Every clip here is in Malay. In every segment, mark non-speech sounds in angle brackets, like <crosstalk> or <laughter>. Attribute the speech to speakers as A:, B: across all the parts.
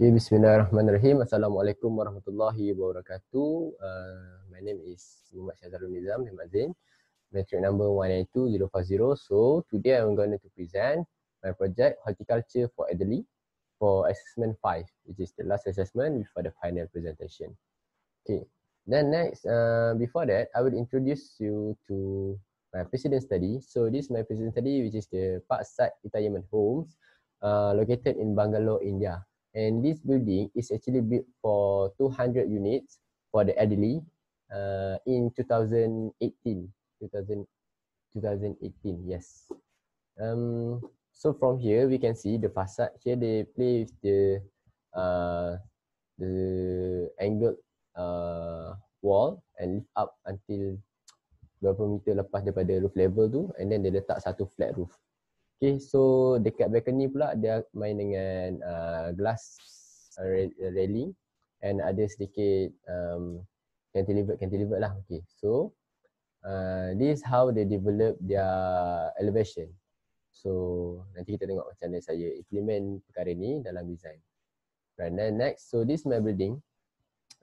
A: Okay, bismillahirrahmanirrahim. Assalamualaikum warahmatullahi wabarakatuh. Uh, my name is Muhammad Syazarul Nizam, Muhammad Zain. Metric number 182050. So, today I'm going to present my project Horticulture for Elderly for assessment 5, which is the last assessment before the final presentation. Okay, then next, uh, before that, I will introduce you to my precedent study. So, this is my precedent study, which is the Parkside Retirement Homes uh, located in Bangalore, India. And this building is actually built for 200 units for the elderly uh, in 2018. 2018, yes. Um, so from here we can see the facade here they play with the uh, the angled uh, wall and lift up until <tsk> berapa meter lepas daripada roof level tu and then dia letak satu flat roof. Okay, so dekat balcony pula dia main dengan uh, glass uh, railing and ada sedikit um, cantilever, cantilever lah. Okay, so uh, this how they develop their elevation. So nanti kita tengok macam mana saya implement perkara ni dalam design. Right, then next, so this is my building,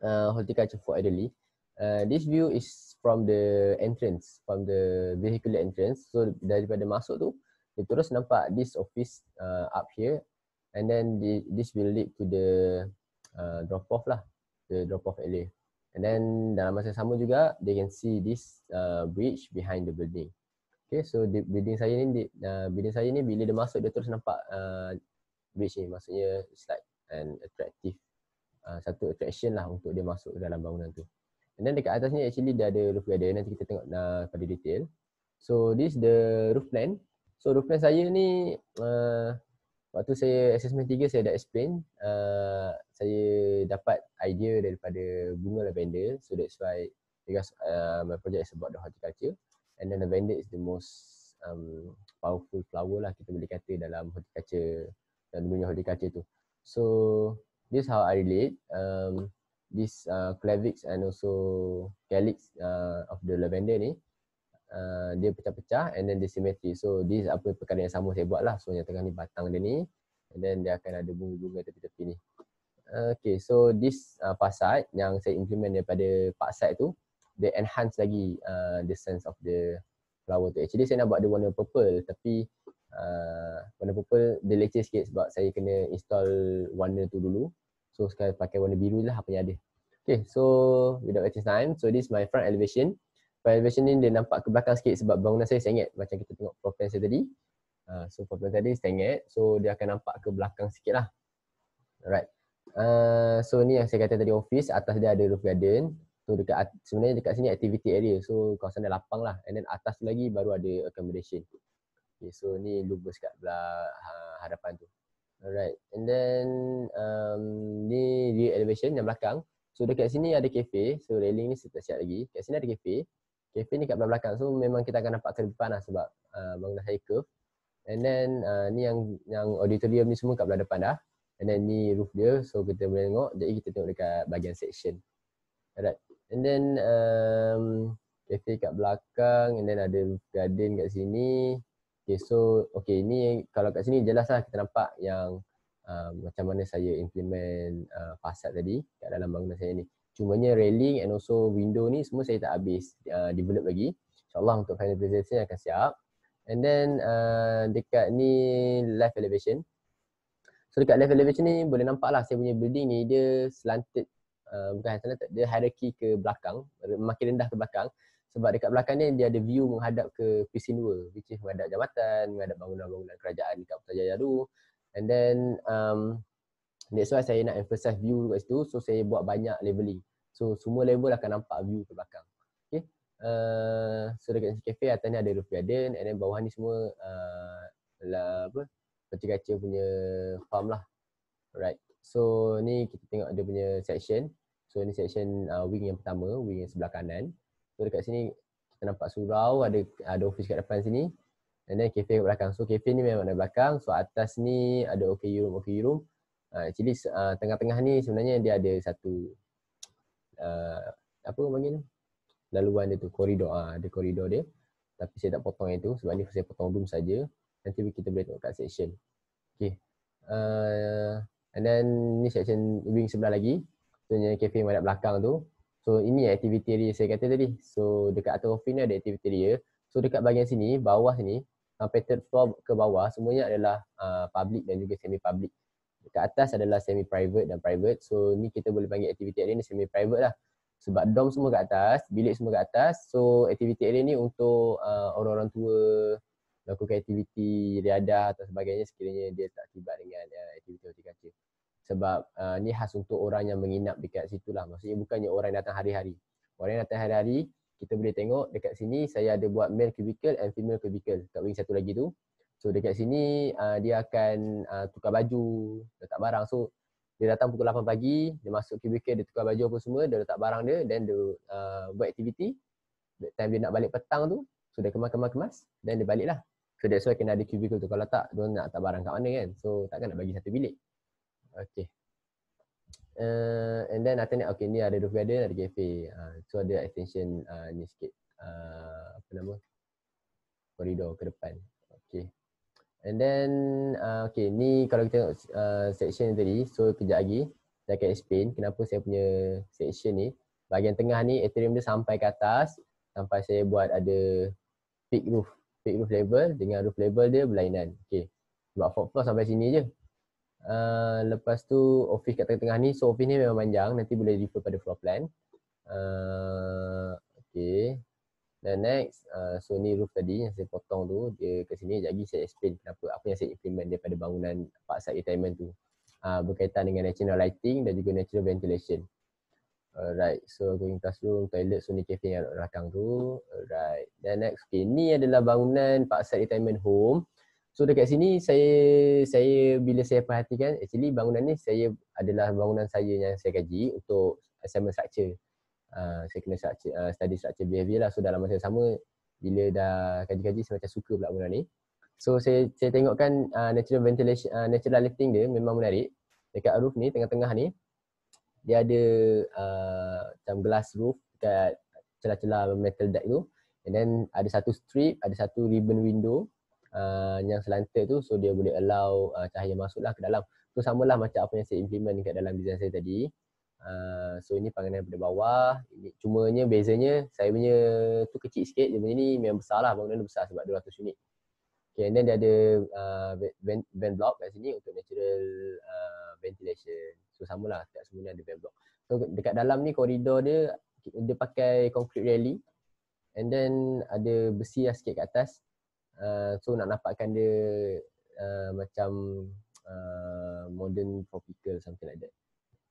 A: uh, Horticulture for elderly. Uh, this view is from the entrance, from the vehicular entrance. So daripada masuk tu, you terus nampak this office uh, up here and then the, this will lead to the uh, drop off lah the drop off area and then dalam masa sama juga they can see this uh, bridge behind the building okay so the building saya ni the, uh, building saya ni bila dia masuk dia terus nampak uh, bridge ni maksudnya it's like an attractive uh, satu attraction lah untuk dia masuk ke dalam bangunan tu and then dekat atas ni actually dia ada roof garden nanti kita tengok uh, pada detail so this the roof plan So reference saya ni uh, waktu saya assessment 3 saya dah explain uh, saya dapat idea daripada bunga lavender so that's why because uh, my project is about the horticulture and then lavender is the most um, powerful flower lah kita boleh kata dalam horticulture dalam dunia horticulture tu. So this how I relate um, this uh, clavix and also calyx uh, of the lavender ni uh, dia pecah-pecah and then dia simetri. So this apa perkara yang sama saya buat lah. So yang tengah ni batang dia ni and then dia akan ada bunga-bunga tepi-tepi ni. Uh, okay so this uh, facade yang saya implement daripada part side tu dia enhance lagi uh, the sense of the flower tu. Actually saya nak buat dia warna purple tapi uh, warna purple dia leceh sikit sebab saya kena install warna tu dulu. So sekarang pakai warna biru lah apa yang ada. Okay, so without wasting time, so this my front elevation elevation ni dia nampak ke belakang sikit sebab bangunan saya sengit macam kita tengok floor plan saya tadi. Uh, so floor plan tadi sengit. So dia akan nampak ke belakang sikit lah. Alright. Uh, so ni yang saya kata tadi office atas dia ada roof garden. So dekat sebenarnya dekat sini activity area. So kawasan dia lapang lah. And then atas lagi baru ada accommodation. Okay, so ni lubus kat belah ha, hadapan tu. Alright. And then um, ni rear elevation yang belakang. So dekat sini ada cafe. So railing ni saya siap lagi. Dekat sini ada cafe cafe ni kat belakang so memang kita akan nampak ke depan lah sebab uh, bangunan saya curve and then uh, ni yang yang auditorium ni semua kat belakang depan dah and then ni roof dia so kita boleh tengok jadi kita tengok dekat bahagian section alright and then um, cafe kat belakang and then ada garden kat sini okay so okay ni kalau kat sini jelas lah kita nampak yang uh, macam mana saya implement uh, fasad tadi kat dalam bangunan saya ni Cumanya railing and also window ni semua saya tak habis uh, develop lagi. InsyaAllah untuk final presentation akan siap. And then uh, dekat ni live elevation. So dekat live elevation ni boleh nampak lah saya punya building ni dia slanted uh, bukan slanted, dia hierarchy ke belakang, makin rendah ke belakang. Sebab dekat belakang ni dia ada view menghadap ke Pusin 2 which is menghadap jabatan, menghadap bangunan-bangunan kerajaan dekat Putrajaya tu. And then um, That's why saya nak emphasize view kat situ So saya buat banyak leveling So semua level akan nampak view ke belakang Okay uh, So dekat sini cafe atas ni ada roof garden And then bawah ni semua uh, lah apa Kaca-kaca punya farm lah Right So ni kita tengok dia punya section So ni section uh, wing yang pertama Wing yang sebelah kanan So dekat sini kita nampak surau Ada ada office kat depan sini And then cafe kat belakang So cafe ni memang ada belakang So atas ni ada okay room, okay room actually uh, ah, tengah-tengah ni sebenarnya dia ada satu uh, apa panggil laluan dia tu koridor ah ada koridor dia tapi saya tak potong yang tu sebab ni saya potong room saja nanti kita boleh tengok kat section okay uh, ah, and then ni section wing sebelah lagi so ni cafe yang ada belakang tu so ini activity area saya kata tadi so dekat atas office ni ada activity area so dekat bahagian sini bawah sini sampai third floor ke bawah semuanya adalah uh, public dan juga semi public Dekat atas adalah semi private dan private. So ni kita boleh panggil aktiviti area ni semi private lah. Sebab dorm semua kat atas, bilik semua kat atas. So aktiviti area ni untuk uh, orang-orang tua lakukan aktiviti riadah atau sebagainya sekiranya dia tak terlibat dengan uh, aktiviti otikasi. Sebab uh, ni khas untuk orang yang menginap dekat situ lah. Maksudnya bukannya orang datang hari-hari. Orang yang datang hari-hari, kita boleh tengok dekat sini saya ada buat male cubicle and female cubicle kat wing satu lagi tu. So dekat sini uh, dia akan uh, tukar baju, letak barang. So dia datang pukul 8 pagi, dia masuk cubicle, dia tukar baju apa semua, dia letak barang dia then dia uh, buat aktiviti. That time dia nak balik petang tu, so dia kemas-kemas-kemas then dia baliklah. So that's why kena ada cubicle tu. Kalau tak, dia nak letak barang kat mana kan. So takkan nak bagi satu bilik. Okay. Uh, and then nanti ni, okay ni ada roof garden, ada cafe. Uh, so ada extension uh, ni sikit. Uh, apa nama? Koridor ke depan. Okay. And then, uh, okay, ni kalau kita tengok uh, section tadi, so kejap lagi saya akan explain kenapa saya punya section ni. Bahagian tengah ni, Ethereum dia sampai ke atas sampai saya buat ada peak roof. Peak roof level dengan roof level dia berlainan. Okay, buat fourth floor sampai sini je. Uh, lepas tu, office kat tengah-tengah ni, so office ni memang panjang, nanti boleh refer pada floor plan. Uh, dan next, uh, so ni roof tadi yang saya potong tu, dia ke sini. Sekejap lagi saya explain kenapa, apa yang saya implement daripada bangunan park side retirement tu. Uh, berkaitan dengan natural lighting dan juga natural ventilation. Alright, so going class room, toilet, so ni cafe yang ada belakang tu. Alright, then next, okay, ni adalah bangunan park side retirement home. So dekat sini saya saya bila saya perhatikan actually bangunan ni saya adalah bangunan saya yang saya kaji untuk assignment structure. Ah, saya kena uh, study structure behavior lah. So dalam masa yang sama, bila dah kaji-kaji saya macam suka pula benda ni. So saya saya tengokkan uh, natural ventilation, uh, natural lighting dia memang menarik. Dekat roof ni, tengah-tengah ni, dia ada uh, macam glass roof dekat celah-celah metal deck tu. And then ada satu strip, ada satu ribbon window uh, yang selanter tu. So dia boleh allow uh, cahaya masuklah ke dalam. So samalah macam apa yang saya implement dekat dalam design saya tadi. Ah, so ini panggilan daripada bawah ini, nya bezanya saya punya tu kecil sikit Dia punya ni memang besar lah. bangunan dia besar sebab 200 unit Okay and then dia ada uh, ah, vent block kat sini untuk natural uh, ventilation So sama lah setiap semuanya ada vent block So dekat dalam ni koridor dia dia pakai concrete rally And then ada besi lah sikit kat atas uh, So nak nampakkan dia uh, macam uh, modern tropical something like that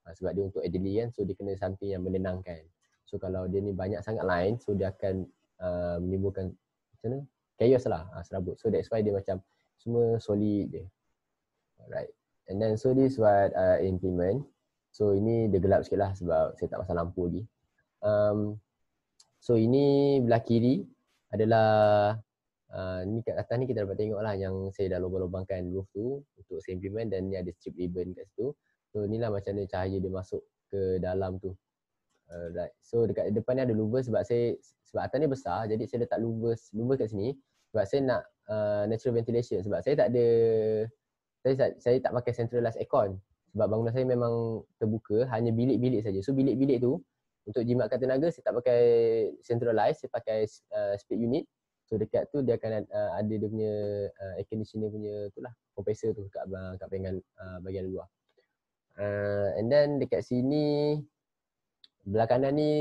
A: Ah, sebab dia untuk elderly kan so dia kena something yang menenangkan so kalau dia ni banyak sangat lain, so dia akan uh, menimbulkan macam mana chaos lah uh, serabut so that's why dia macam semua solid je alright and then so this what uh, implement so ini dia gelap sikit lah sebab saya tak pasang lampu lagi um, so ini belah kiri adalah Uh, ni kat atas ni kita dapat tengok lah yang saya dah lubang-lubangkan roof tu untuk saya implement dan ni ada strip ribbon kat situ So inilah macam mana cahaya dia masuk ke dalam tu Alright, so dekat depan ni ada louver sebab saya Sebab atas ni besar jadi saya letak louver, louver kat sini Sebab saya nak uh, natural ventilation sebab saya tak ada saya, saya tak pakai centralized aircon Sebab bangunan saya memang terbuka hanya bilik-bilik saja. So bilik-bilik tu untuk jimatkan tenaga saya tak pakai centralized Saya pakai uh, speed unit So dekat tu dia akan uh, ada dia punya uh, air conditioner punya tu lah Compressor tu kat, uh, kat pinggan uh, bagian luar Uh, and then dekat sini belah kanan ni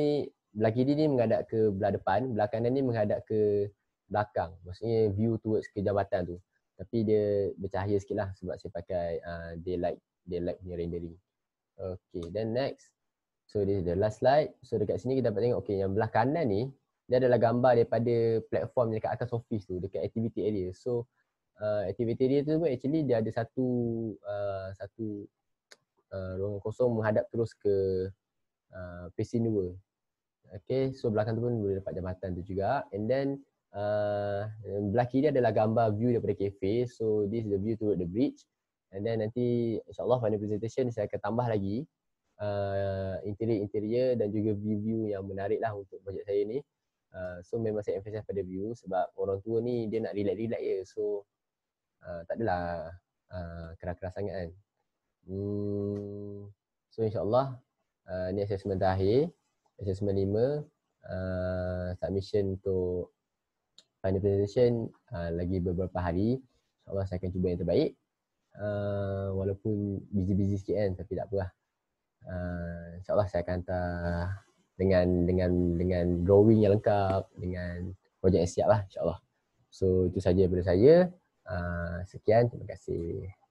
A: belah kiri ni menghadap ke belah depan, belah kanan ni menghadap ke belakang. Maksudnya view towards ke jabatan tu. Tapi dia bercahaya sikit lah sebab saya pakai uh, daylight daylight ni rendering. Okay, then next. So this is the last slide. So dekat sini kita dapat tengok okay yang belah kanan ni dia adalah gambar daripada platform dekat atas office tu dekat activity area. So uh, activity area tu pun actually dia ada satu uh, satu Uh, ruangan kosong menghadap terus ke uh, pesin 2 Okay, so belakang tu pun boleh dapat jambatan tu juga And then uh, Belah kiri adalah gambar view daripada cafe So this the view to the bridge And then nanti insyaAllah pada presentation saya akan tambah lagi uh, Interior-interior dan juga view-view yang menarik lah untuk projek saya ni uh, So memang saya emphasize pada view sebab orang tua ni dia nak relax-relax je So uh, tak adalah uh, keras-keras sangat kan Hmm. So insyaAllah uh, ni assessment terakhir. Assessment lima. Uh, submission untuk final presentation uh, lagi beberapa hari. InsyaAllah saya akan cuba yang terbaik. Uh, walaupun busy-busy sikit kan tapi tak apalah. Uh, InsyaAllah saya akan hantar dengan dengan dengan drawing yang lengkap dengan projek yang siap lah insyaAllah. So itu saja daripada saya. Uh, sekian, terima kasih.